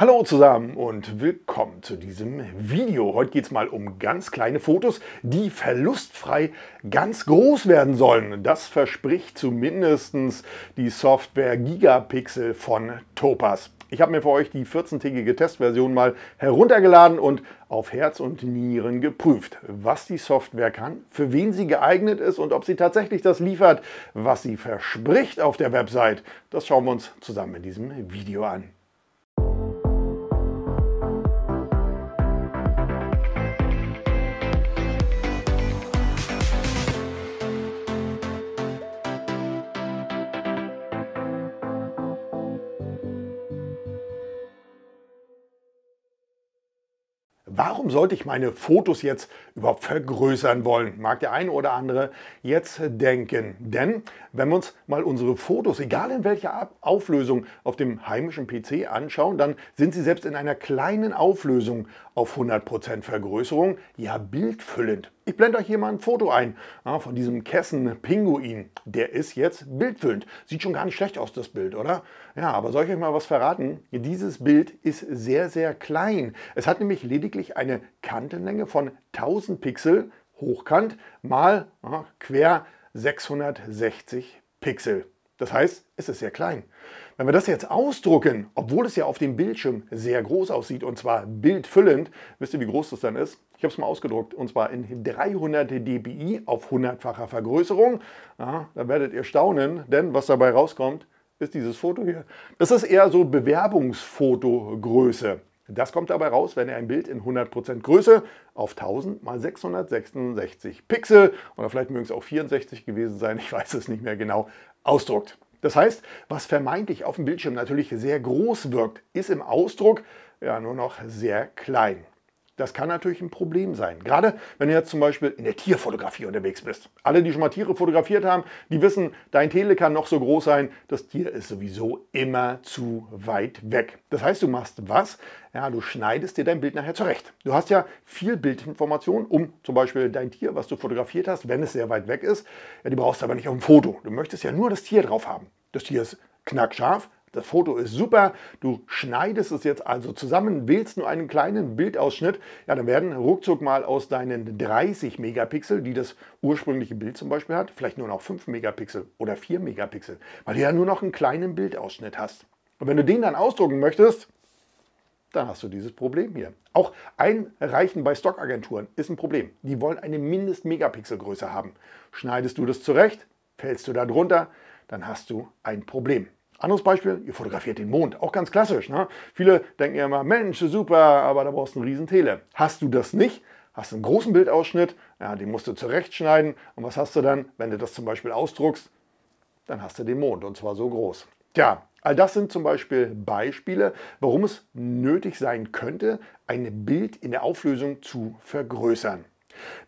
Hallo zusammen und willkommen zu diesem Video. Heute geht es mal um ganz kleine Fotos, die verlustfrei ganz groß werden sollen. Das verspricht zumindest die Software Gigapixel von Topaz. Ich habe mir für euch die 14-tägige Testversion mal heruntergeladen und auf Herz und Nieren geprüft, was die Software kann, für wen sie geeignet ist und ob sie tatsächlich das liefert, was sie verspricht auf der Website. Das schauen wir uns zusammen in diesem Video an. warum sollte ich meine Fotos jetzt überhaupt vergrößern wollen? Mag der eine oder andere jetzt denken. Denn wenn wir uns mal unsere Fotos, egal in welcher Auflösung, auf dem heimischen PC anschauen, dann sind sie selbst in einer kleinen Auflösung auf 100% Vergrößerung ja bildfüllend. Ich blende euch hier mal ein Foto ein ja, von diesem Kessen-Pinguin. Der ist jetzt bildfüllend. Sieht schon gar nicht schlecht aus, das Bild, oder? Ja, aber soll ich euch mal was verraten? Dieses Bild ist sehr, sehr klein. Es hat nämlich lediglich eine Kantenlänge von 1000 Pixel hochkant mal ja, quer 660 Pixel. Das heißt, es ist sehr klein. Wenn wir das jetzt ausdrucken, obwohl es ja auf dem Bildschirm sehr groß aussieht und zwar bildfüllend, wisst ihr, wie groß das dann ist? Ich habe es mal ausgedruckt und zwar in 300 dpi auf 100-facher Vergrößerung. Ja, da werdet ihr staunen, denn was dabei rauskommt, ist dieses Foto hier. Das ist eher so Bewerbungsfotogröße. Das kommt dabei raus, wenn ihr ein Bild in 100% Größe auf 1000 mal 666 Pixel oder vielleicht mögen es auch 64 gewesen sein, ich weiß es nicht mehr genau, ausdruckt. Das heißt, was vermeintlich auf dem Bildschirm natürlich sehr groß wirkt, ist im Ausdruck ja nur noch sehr klein. Das kann natürlich ein Problem sein. Gerade wenn du jetzt zum Beispiel in der Tierfotografie unterwegs bist. Alle, die schon mal Tiere fotografiert haben, die wissen, dein Tele kann noch so groß sein. Das Tier ist sowieso immer zu weit weg. Das heißt, du machst was? Ja, du schneidest dir dein Bild nachher zurecht. Du hast ja viel Bildinformation um zum Beispiel dein Tier, was du fotografiert hast, wenn es sehr weit weg ist. Ja, die brauchst du aber nicht auf dem Foto. Du möchtest ja nur das Tier drauf haben. Das Tier ist knackscharf, das Foto ist super. Du schneidest es jetzt also zusammen, wählst nur einen kleinen Bildausschnitt. Ja, dann werden ruckzuck mal aus deinen 30 Megapixel, die das ursprüngliche Bild zum Beispiel hat, vielleicht nur noch 5 Megapixel oder 4 Megapixel, weil du ja nur noch einen kleinen Bildausschnitt hast. Und wenn du den dann ausdrucken möchtest, dann hast du dieses Problem hier. Auch Einreichen bei Stockagenturen ist ein Problem. Die wollen eine Mindest-Megapixel-Größe haben. Schneidest du das zurecht, fällst du da drunter, dann hast du ein Problem. Anderes Beispiel, ihr fotografiert den Mond, auch ganz klassisch. Ne? Viele denken ja immer, Mensch, super, aber da brauchst du einen riesen Tele. Hast du das nicht, hast du einen großen Bildausschnitt, ja, den musst du zurechtschneiden und was hast du dann, wenn du das zum Beispiel ausdruckst, dann hast du den Mond und zwar so groß. Tja, all das sind zum Beispiel Beispiele, warum es nötig sein könnte, ein Bild in der Auflösung zu vergrößern.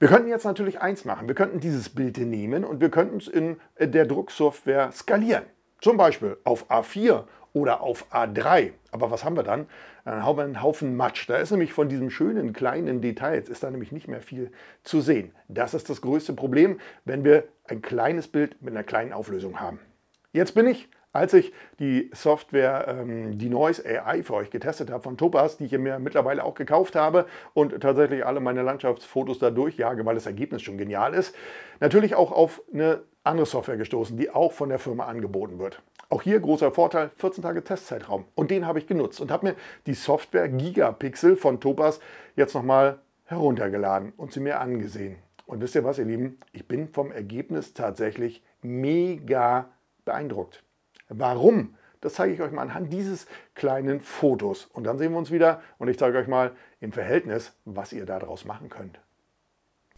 Wir könnten jetzt natürlich eins machen. Wir könnten dieses Bild nehmen und wir könnten es in der Drucksoftware skalieren. Zum Beispiel auf A4 oder auf A3. Aber was haben wir dann? Dann haben wir einen Haufen Matsch. Da ist nämlich von diesen schönen kleinen Details, ist da nämlich nicht mehr viel zu sehen. Das ist das größte Problem, wenn wir ein kleines Bild mit einer kleinen Auflösung haben. Jetzt bin ich, als ich die Software, ähm, die Noise AI für euch getestet habe von Topaz, die ich mir mittlerweile auch gekauft habe und tatsächlich alle meine Landschaftsfotos da durchjage, weil das Ergebnis schon genial ist, natürlich auch auf eine andere Software gestoßen, die auch von der Firma angeboten wird. Auch hier großer Vorteil, 14 Tage Testzeitraum. Und den habe ich genutzt und habe mir die Software Gigapixel von Topaz jetzt nochmal heruntergeladen und sie mir angesehen. Und wisst ihr was, ihr Lieben? Ich bin vom Ergebnis tatsächlich mega beeindruckt. Warum? Das zeige ich euch mal anhand dieses kleinen Fotos. Und dann sehen wir uns wieder und ich zeige euch mal im Verhältnis, was ihr daraus machen könnt.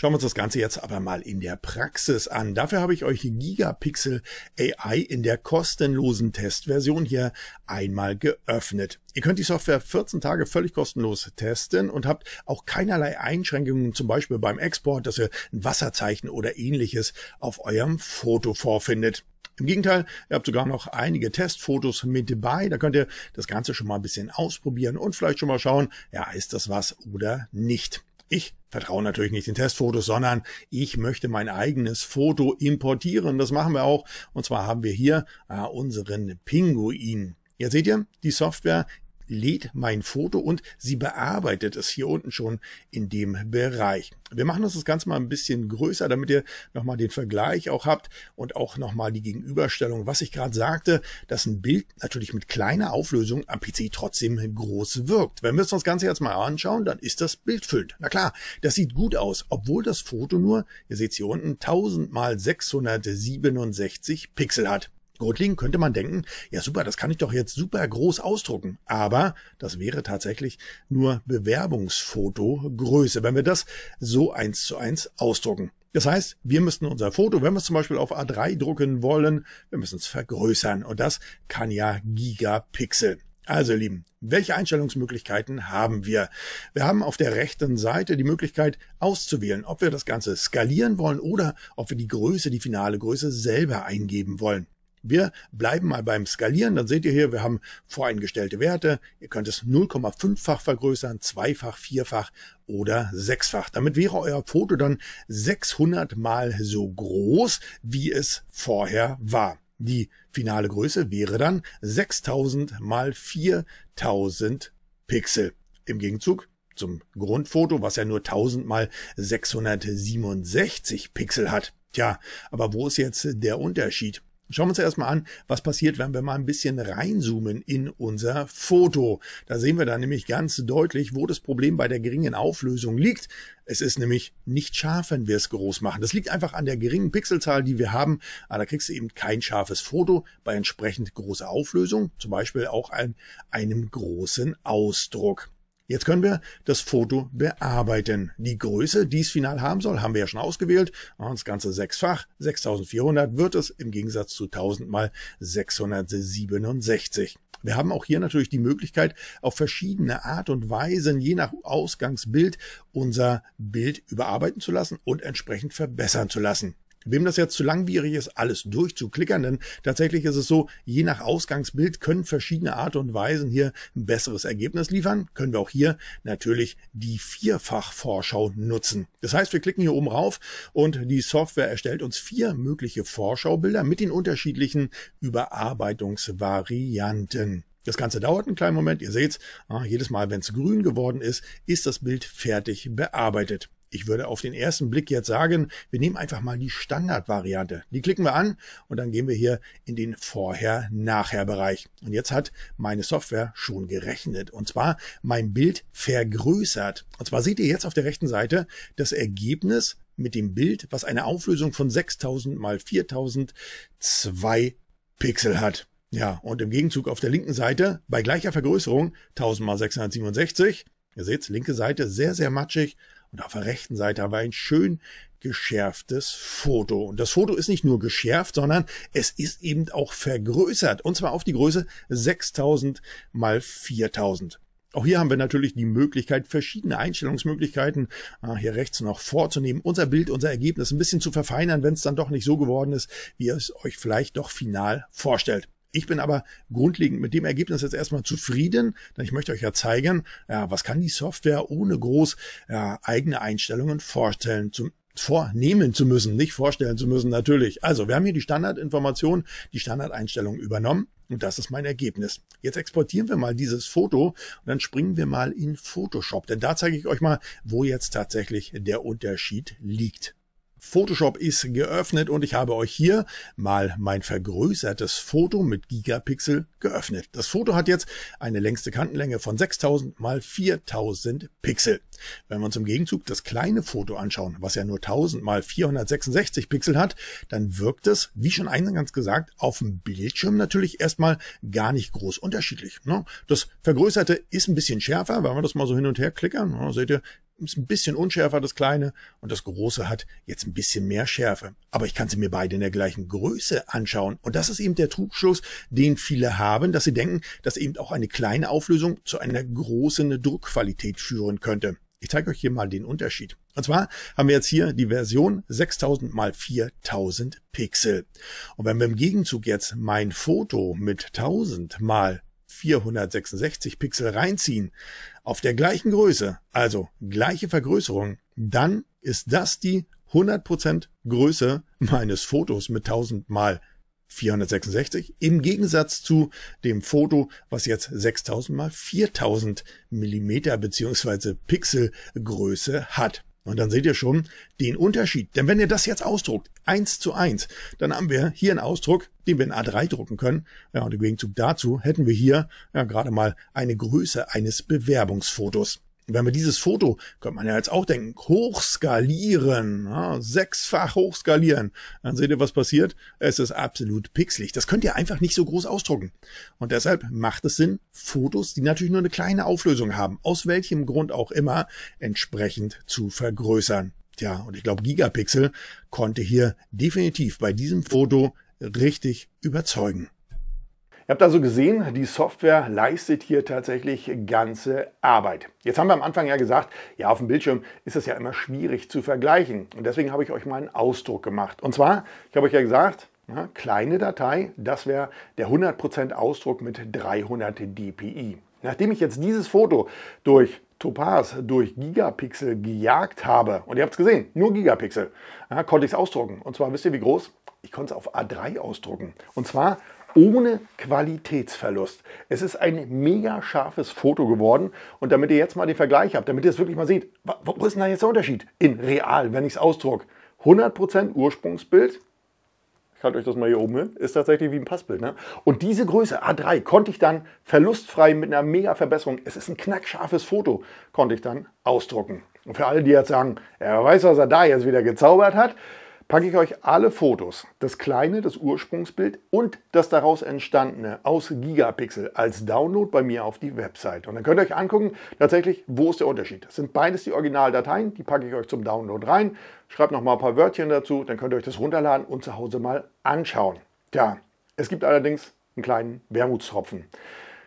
Schauen wir uns das Ganze jetzt aber mal in der Praxis an. Dafür habe ich euch Gigapixel AI in der kostenlosen Testversion hier einmal geöffnet. Ihr könnt die Software 14 Tage völlig kostenlos testen und habt auch keinerlei Einschränkungen, zum Beispiel beim Export, dass ihr ein Wasserzeichen oder ähnliches auf eurem Foto vorfindet. Im Gegenteil, ihr habt sogar noch einige Testfotos mit dabei. Da könnt ihr das Ganze schon mal ein bisschen ausprobieren und vielleicht schon mal schauen, ja, ist das was oder nicht. Ich vertraue natürlich nicht den Testfotos, sondern ich möchte mein eigenes Foto importieren. Das machen wir auch. Und zwar haben wir hier äh, unseren Pinguin. Jetzt seht ihr, die Software lädt mein Foto und sie bearbeitet es hier unten schon in dem Bereich. Wir machen uns das Ganze mal ein bisschen größer, damit ihr nochmal den Vergleich auch habt und auch nochmal die Gegenüberstellung. Was ich gerade sagte, dass ein Bild natürlich mit kleiner Auflösung am PC trotzdem groß wirkt. Wenn wir uns das Ganze jetzt mal anschauen, dann ist das Bild füllend. Na klar, das sieht gut aus, obwohl das Foto nur, ihr seht es hier unten, 1000 mal 667 Pixel hat. Grundlegend könnte man denken, ja super, das kann ich doch jetzt super groß ausdrucken. Aber das wäre tatsächlich nur Bewerbungsfotogröße, wenn wir das so eins zu eins ausdrucken. Das heißt, wir müssten unser Foto, wenn wir es zum Beispiel auf A3 drucken wollen, wir müssen es vergrößern. Und das kann ja Gigapixel. Also, ihr Lieben, welche Einstellungsmöglichkeiten haben wir? Wir haben auf der rechten Seite die Möglichkeit auszuwählen, ob wir das Ganze skalieren wollen oder ob wir die Größe, die finale Größe selber eingeben wollen. Wir bleiben mal beim Skalieren. Dann seht ihr hier, wir haben voreingestellte Werte. Ihr könnt es 0,5-fach vergrößern, zweifach, vierfach oder sechsfach. Damit wäre euer Foto dann 600 mal so groß, wie es vorher war. Die finale Größe wäre dann 6000 mal 4000 Pixel. Im Gegenzug zum Grundfoto, was ja nur 1000 mal 667 Pixel hat. Tja, aber wo ist jetzt der Unterschied? Schauen wir uns erstmal an, was passiert, wenn wir mal ein bisschen reinzoomen in unser Foto. Da sehen wir dann nämlich ganz deutlich, wo das Problem bei der geringen Auflösung liegt. Es ist nämlich nicht scharf, wenn wir es groß machen. Das liegt einfach an der geringen Pixelzahl, die wir haben. Aber ah, da kriegst du eben kein scharfes Foto bei entsprechend großer Auflösung, zum Beispiel auch an einem großen Ausdruck. Jetzt können wir das Foto bearbeiten. Die Größe, die es final haben soll, haben wir ja schon ausgewählt. Das Ganze sechsfach. 6400 wird es im Gegensatz zu 1000 mal 667. Wir haben auch hier natürlich die Möglichkeit, auf verschiedene Art und Weisen, je nach Ausgangsbild, unser Bild überarbeiten zu lassen und entsprechend verbessern zu lassen. Wem das jetzt zu langwierig ist, alles durchzuklickern, denn tatsächlich ist es so, je nach Ausgangsbild können verschiedene Art und Weisen hier ein besseres Ergebnis liefern. Können wir auch hier natürlich die Vierfach-Vorschau nutzen. Das heißt, wir klicken hier oben rauf und die Software erstellt uns vier mögliche Vorschaubilder mit den unterschiedlichen Überarbeitungsvarianten. Das Ganze dauert einen kleinen Moment. Ihr seht's, ah, jedes Mal, wenn es grün geworden ist, ist das Bild fertig bearbeitet ich würde auf den ersten Blick jetzt sagen, wir nehmen einfach mal die Standardvariante. Die klicken wir an und dann gehen wir hier in den Vorher-Nachher-Bereich. Und jetzt hat meine Software schon gerechnet und zwar mein Bild vergrößert. Und zwar seht ihr jetzt auf der rechten Seite das Ergebnis mit dem Bild, was eine Auflösung von 6000 mal 4002 Pixel hat. Ja, und im Gegenzug auf der linken Seite bei gleicher Vergrößerung 1000 mal 667. Ihr seht, linke Seite sehr, sehr matschig und auf der rechten Seite haben wir ein schön geschärftes Foto. Und das Foto ist nicht nur geschärft, sondern es ist eben auch vergrößert. Und zwar auf die Größe 6000 mal 4000. Auch hier haben wir natürlich die Möglichkeit, verschiedene Einstellungsmöglichkeiten äh, hier rechts noch vorzunehmen, unser Bild, unser Ergebnis ein bisschen zu verfeinern, wenn es dann doch nicht so geworden ist, wie ihr es euch vielleicht doch final vorstellt. Ich bin aber grundlegend mit dem Ergebnis jetzt erstmal zufrieden, denn ich möchte euch ja zeigen, ja, was kann die Software ohne groß ja, eigene Einstellungen vorstellen zum vornehmen zu müssen, nicht vorstellen zu müssen, natürlich. Also, wir haben hier die Standardinformation, die Standardeinstellungen übernommen und das ist mein Ergebnis. Jetzt exportieren wir mal dieses Foto und dann springen wir mal in Photoshop, denn da zeige ich euch mal, wo jetzt tatsächlich der Unterschied liegt. Photoshop ist geöffnet und ich habe euch hier mal mein vergrößertes Foto mit Gigapixel geöffnet. Das Foto hat jetzt eine längste Kantenlänge von 6000 mal 4000 Pixel. Wenn wir uns im Gegenzug das kleine Foto anschauen, was ja nur 1000 mal 466 Pixel hat, dann wirkt es, wie schon eingangs gesagt, auf dem Bildschirm natürlich erstmal gar nicht groß unterschiedlich. Ne? Das vergrößerte ist ein bisschen schärfer, wenn wir das mal so hin und her klickern, ne? seht ihr, ist ein bisschen unschärfer, das kleine, und das große hat jetzt ein bisschen mehr Schärfe. Aber ich kann sie mir beide in der gleichen Größe anschauen. Und das ist eben der Trugschluss, den viele haben, dass sie denken, dass eben auch eine kleine Auflösung zu einer großen Druckqualität führen könnte. Ich zeige euch hier mal den Unterschied. Und zwar haben wir jetzt hier die Version 6000 mal 4000 Pixel. Und wenn wir im Gegenzug jetzt mein Foto mit 1000 mal 466 Pixel reinziehen, auf der gleichen Größe, also gleiche Vergrößerung, dann ist das die 100% Größe meines Fotos mit 1000 mal 466 im Gegensatz zu dem Foto, was jetzt 6000 mal 4000 Millimeter beziehungsweise Pixelgröße hat. Und dann seht ihr schon den Unterschied. Denn wenn ihr das jetzt ausdruckt, eins zu eins, dann haben wir hier einen Ausdruck, den wir in A3 drucken können. Ja, und im Gegenzug dazu hätten wir hier ja, gerade mal eine Größe eines Bewerbungsfotos. Und wenn wir dieses Foto, könnte man ja jetzt auch denken, hochskalieren, ja, sechsfach hochskalieren, dann seht ihr, was passiert. Es ist absolut pixelig. Das könnt ihr einfach nicht so groß ausdrucken. Und deshalb macht es Sinn, Fotos, die natürlich nur eine kleine Auflösung haben, aus welchem Grund auch immer, entsprechend zu vergrößern. Tja, und ich glaube, Gigapixel konnte hier definitiv bei diesem Foto richtig überzeugen. Ihr habt also gesehen, die Software leistet hier tatsächlich ganze Arbeit. Jetzt haben wir am Anfang ja gesagt, ja, auf dem Bildschirm ist das ja immer schwierig zu vergleichen. Und deswegen habe ich euch mal einen Ausdruck gemacht. Und zwar, ich habe euch ja gesagt, ja, kleine Datei, das wäre der 100% Ausdruck mit 300 dpi. Nachdem ich jetzt dieses Foto durch Topaz, durch Gigapixel gejagt habe, und ihr habt es gesehen, nur Gigapixel, ja, konnte ich es ausdrucken. Und zwar, wisst ihr wie groß? Ich konnte es auf A3 ausdrucken. Und zwar ohne Qualitätsverlust. Es ist ein mega scharfes Foto geworden und damit ihr jetzt mal den Vergleich habt, damit ihr es wirklich mal seht, wo ist denn da jetzt der Unterschied? In real, wenn ich es ausdrucke, 100% Ursprungsbild, ich halte euch das mal hier oben hin, ist tatsächlich wie ein Passbild. Ne? Und diese Größe A3 konnte ich dann verlustfrei mit einer mega Verbesserung, es ist ein knackscharfes Foto, konnte ich dann ausdrucken. Und für alle, die jetzt sagen, er weiß, was er da jetzt wieder gezaubert hat, packe ich euch alle Fotos, das kleine, das Ursprungsbild und das daraus entstandene aus Gigapixel als Download bei mir auf die Website. Und dann könnt ihr euch angucken, tatsächlich, wo ist der Unterschied. Das sind beides die Originaldateien, die packe ich euch zum Download rein. Schreibt nochmal ein paar Wörtchen dazu, dann könnt ihr euch das runterladen und zu Hause mal anschauen. Tja, es gibt allerdings einen kleinen Wermutstropfen.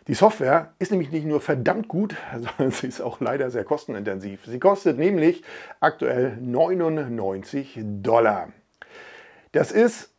Die Software ist nämlich nicht nur verdammt gut, sondern sie ist auch leider sehr kostenintensiv. Sie kostet nämlich aktuell 99 Dollar. Das ist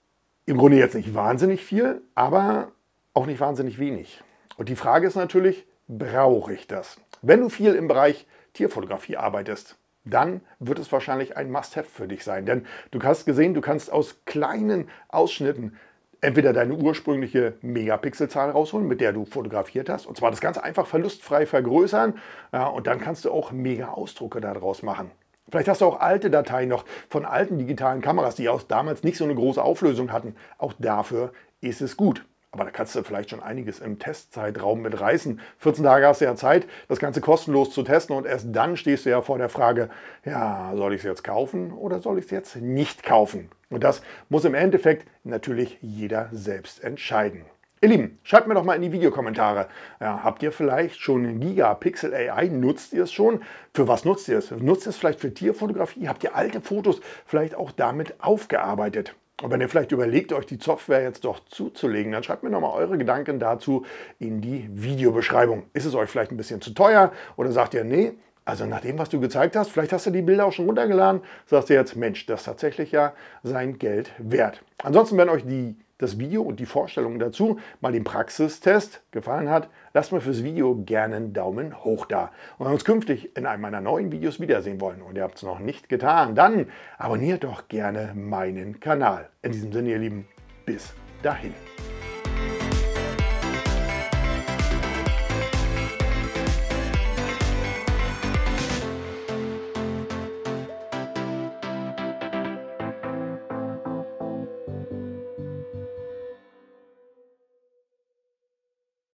im Grunde jetzt nicht wahnsinnig viel, aber auch nicht wahnsinnig wenig. Und die Frage ist natürlich, brauche ich das? Wenn du viel im Bereich Tierfotografie arbeitest, dann wird es wahrscheinlich ein Must-Have für dich sein. Denn du hast gesehen, du kannst aus kleinen Ausschnitten entweder deine ursprüngliche Megapixelzahl rausholen, mit der du fotografiert hast, und zwar das Ganze einfach verlustfrei vergrößern, ja, und dann kannst du auch mega Ausdrucke daraus machen. Vielleicht hast du auch alte Dateien noch von alten digitalen Kameras, die aus damals nicht so eine große Auflösung hatten. Auch dafür ist es gut. Aber da kannst du vielleicht schon einiges im Testzeitraum mitreißen. 14 Tage hast du ja Zeit, das Ganze kostenlos zu testen und erst dann stehst du ja vor der Frage, ja, soll ich es jetzt kaufen oder soll ich es jetzt nicht kaufen? Und das muss im Endeffekt natürlich jeder selbst entscheiden. Ihr Lieben, schreibt mir doch mal in die Videokommentare. Ja, habt ihr vielleicht schon Gigapixel AI? Nutzt ihr es schon? Für was nutzt ihr es? Nutzt ihr es vielleicht für Tierfotografie? Habt ihr alte Fotos vielleicht auch damit aufgearbeitet? Und wenn ihr vielleicht überlegt, euch die Software jetzt doch zuzulegen, dann schreibt mir nochmal eure Gedanken dazu in die Videobeschreibung. Ist es euch vielleicht ein bisschen zu teuer oder sagt ihr, nee, also nach dem, was du gezeigt hast, vielleicht hast du die Bilder auch schon runtergeladen, sagst du jetzt, Mensch, das ist tatsächlich ja sein Geld wert. Ansonsten, wenn euch die das Video und die Vorstellungen dazu mal den Praxistest gefallen hat, lasst mir fürs Video gerne einen Daumen hoch da. Und wenn wir uns künftig in einem meiner neuen Videos wiedersehen wollen und ihr habt es noch nicht getan, dann abonniert doch gerne meinen Kanal. In diesem Sinne, ihr Lieben, bis dahin.